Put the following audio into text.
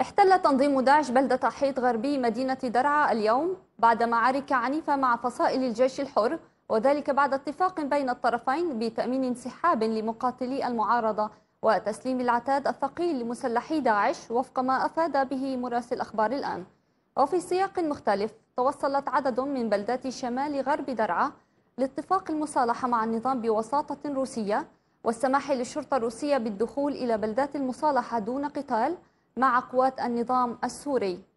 احتل تنظيم داعش بلدة حيط غربي مدينة درعا اليوم بعد معارك عنيفة مع فصائل الجيش الحر وذلك بعد اتفاق بين الطرفين بتأمين انسحاب لمقاتلي المعارضة وتسليم العتاد الثقيل لمسلحي داعش وفق ما أفاد به مراسل أخبار الآن وفي سياق مختلف توصلت عدد من بلدات شمال غرب درعا لاتفاق المصالحة مع النظام بوساطة روسية والسماح للشرطة الروسية بالدخول إلى بلدات المصالحة دون قتال مع قوات النظام السوري